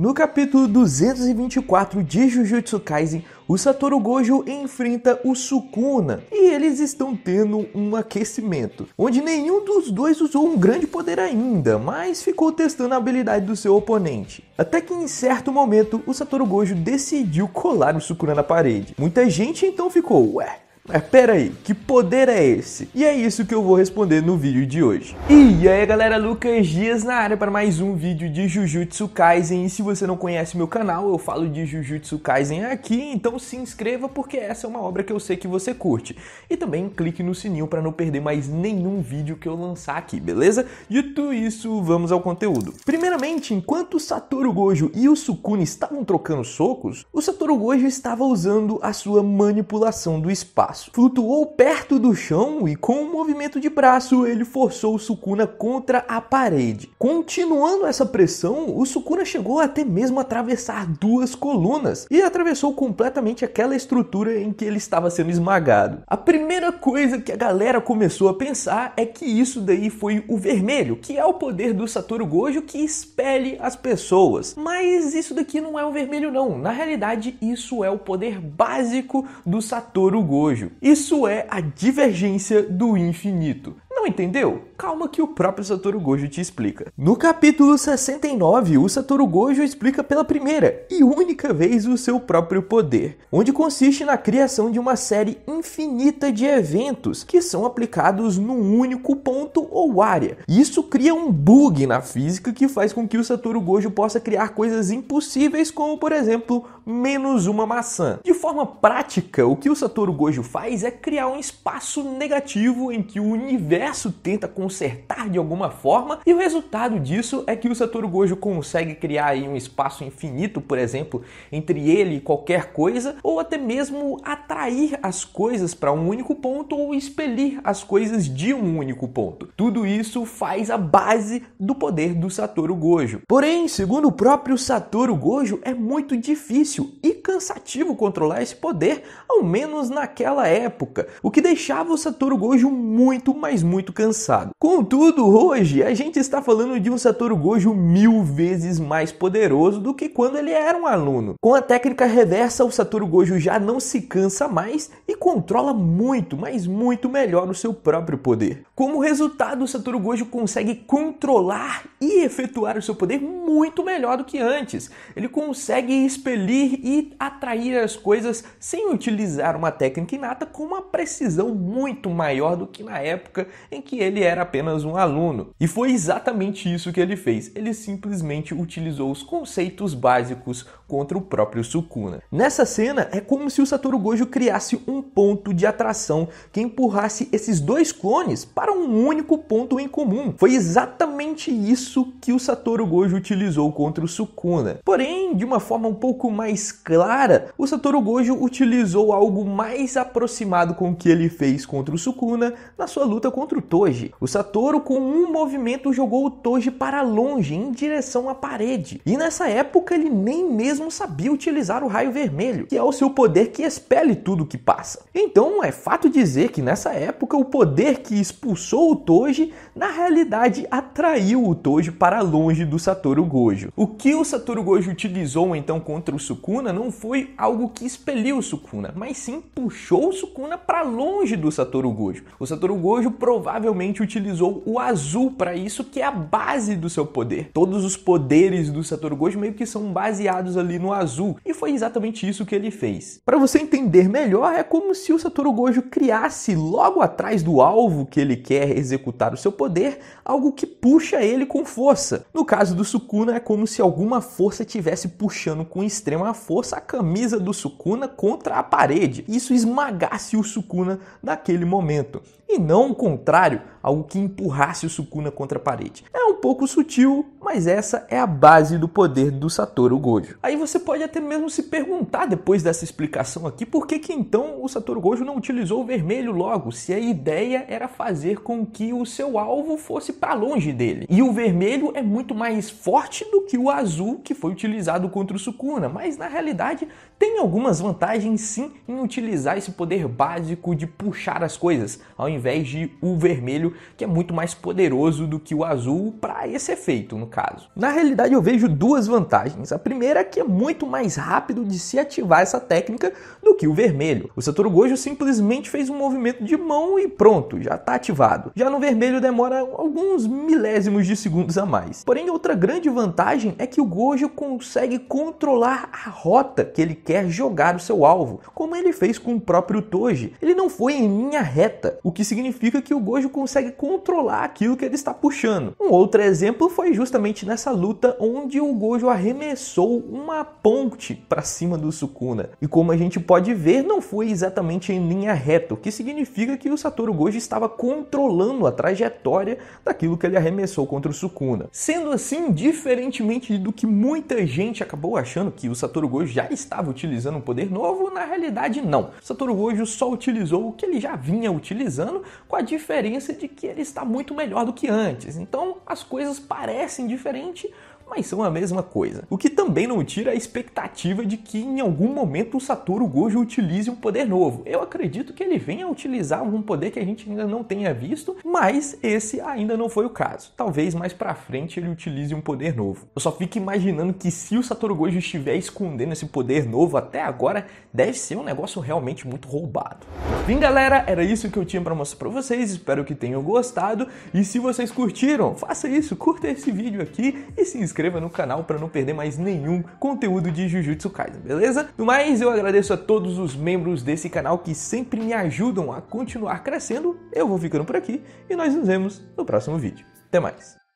No capítulo 224 de Jujutsu Kaisen, o Satoru Gojo enfrenta o Sukuna e eles estão tendo um aquecimento, onde nenhum dos dois usou um grande poder ainda, mas ficou testando a habilidade do seu oponente. Até que em certo momento, o Satoru Gojo decidiu colar o Sukuna na parede. Muita gente então ficou, ué, mas é, pera aí, que poder é esse? E é isso que eu vou responder no vídeo de hoje. E aí galera, Lucas Dias na área para mais um vídeo de Jujutsu Kaisen. E se você não conhece meu canal, eu falo de Jujutsu Kaisen aqui, então se inscreva porque essa é uma obra que eu sei que você curte. E também clique no sininho para não perder mais nenhum vídeo que eu lançar aqui, beleza? Dito isso, vamos ao conteúdo. Primeiramente, enquanto Satoru Gojo e o Sukune estavam trocando socos, o Satoru Gojo estava usando a sua manipulação do espaço espaço. Flutuou perto do chão e com um movimento de braço ele forçou o Sukuna contra a parede. Continuando essa pressão, o Sukuna chegou até mesmo a atravessar duas colunas e atravessou completamente aquela estrutura em que ele estava sendo esmagado. A primeira coisa que a galera começou a pensar é que isso daí foi o vermelho, que é o poder do Satoru Gojo que expele as pessoas. Mas isso daqui não é o vermelho não, na realidade isso é o poder básico do Satoru Gojo. Isso é a divergência do infinito. Não entendeu? Calma que o próprio Satoru Gojo te explica. No capítulo 69, o Satoru Gojo explica pela primeira e única vez o seu próprio poder, onde consiste na criação de uma série infinita de eventos que são aplicados num único ponto ou área. Isso cria um bug na física que faz com que o Satoru Gojo possa criar coisas impossíveis, como por exemplo menos uma maçã. De forma prática, o que o Satoru Gojo faz é criar um espaço negativo em que o universo tenta consertar de alguma forma, e o resultado disso é que o Satoru Gojo consegue criar um espaço infinito, por exemplo, entre ele e qualquer coisa, ou até mesmo atrair as coisas para um único ponto ou expelir as coisas de um único ponto. Tudo isso faz a base do poder do Satoru Gojo. Porém, segundo o próprio Satoru Gojo, é muito difícil difícil e cansativo controlar esse poder, ao menos naquela época, o que deixava o Satoru Gojo muito, mas muito cansado. Contudo, hoje a gente está falando de um Satoru Gojo mil vezes mais poderoso do que quando ele era um aluno. Com a técnica reversa, o Satoru Gojo já não se cansa mais controla muito, mas muito melhor o seu próprio poder. Como resultado, o Satoru Gojo consegue controlar e efetuar o seu poder muito melhor do que antes. Ele consegue expelir e atrair as coisas sem utilizar uma técnica inata com uma precisão muito maior do que na época em que ele era apenas um aluno. E foi exatamente isso que ele fez. Ele simplesmente utilizou os conceitos básicos contra o próprio Sukuna. Nessa cena é como se o Satoru Gojo criasse um ponto de atração que empurrasse esses dois clones para um único ponto em comum. Foi exatamente isso que o Satoru Gojo utilizou contra o Sukuna. Porém, de uma forma um pouco mais clara, o Satoru Gojo utilizou algo mais aproximado com o que ele fez contra o Sukuna na sua luta contra o Toji. O Satoru, com um movimento, jogou o Toji para longe, em direção à parede. E nessa época ele nem mesmo sabia utilizar o raio vermelho, que é o seu poder que expele tudo que passa. Então é fato dizer que nessa época o poder que expulsou o Toji na realidade atraiu o Toji para longe do Satoru Gojo. O que o Satoru Gojo utilizou então contra o Sukuna não foi algo que expeliu o Sukuna, mas sim puxou o Sukuna para longe do Satoru Gojo. O Satoru Gojo provavelmente utilizou o azul para isso, que é a base do seu poder. Todos os poderes do Satoru Gojo meio que são baseados ali no azul, e foi exatamente isso que ele fez. Para você entender melhor, é como como se o Satoru Gojo criasse logo atrás do alvo que ele quer executar o seu poder, algo que puxa ele com força. No caso do Sukuna, é como se alguma força estivesse puxando com extrema força a camisa do Sukuna contra a parede. Isso esmagasse o Sukuna naquele momento. E não o contrário, algo que empurrasse o Sukuna contra a parede. É um pouco sutil, mas essa é a base do poder do Satoru Gojo. Aí você pode até mesmo se perguntar depois dessa explicação aqui, por que que então o Satoru Gojo não utilizou o vermelho logo, se a ideia era fazer com que o seu alvo fosse para longe dele. E o vermelho é muito mais forte do que o azul que foi utilizado contra o Sukuna, mas na realidade tem algumas vantagens sim em utilizar esse poder básico de puxar as coisas, ao invés de o vermelho, que é muito mais poderoso do que o azul para esse efeito, no caso. Na realidade eu vejo duas vantagens. A primeira é que é muito mais rápido de se ativar essa técnica do que o vermelho. O o Gojo simplesmente fez um movimento de mão e pronto, já está ativado. Já no vermelho demora alguns milésimos de segundos a mais. Porém, outra grande vantagem é que o Gojo consegue controlar a rota que ele quer jogar o seu alvo, como ele fez com o próprio Toji. Ele não foi em linha reta, o que significa que o Gojo consegue controlar aquilo que ele está puxando. Um outro exemplo foi justamente nessa luta onde o Gojo arremessou uma ponte para cima do Sukuna. E como a gente pode ver, não foi exatamente exatamente em linha reta, o que significa que o Satoru Gojo estava controlando a trajetória daquilo que ele arremessou contra o Sukuna. Sendo assim, diferentemente do que muita gente acabou achando que o Satoru Gojo já estava utilizando um poder novo, na realidade não. O Satoru Gojo só utilizou o que ele já vinha utilizando, com a diferença de que ele está muito melhor do que antes. Então as coisas parecem diferentes, mas são a mesma coisa. O que também não tira a expectativa de que em algum momento o Satoru Gojo utilize um poder novo. Eu acredito que ele venha a utilizar algum poder que a gente ainda não tenha visto, mas esse ainda não foi o caso. Talvez mais para frente ele utilize um poder novo. Eu só fico imaginando que se o Satoru Gojo estiver escondendo esse poder novo até agora, deve ser um negócio realmente muito roubado. Bem, galera, era isso que eu tinha para mostrar para vocês. Espero que tenham gostado e se vocês curtiram, faça isso, curta esse vídeo aqui e se inscreva inscreva no canal para não perder mais nenhum conteúdo de Jujutsu Kaisen, beleza? No mais, eu agradeço a todos os membros desse canal que sempre me ajudam a continuar crescendo. Eu vou ficando por aqui e nós nos vemos no próximo vídeo. Até mais!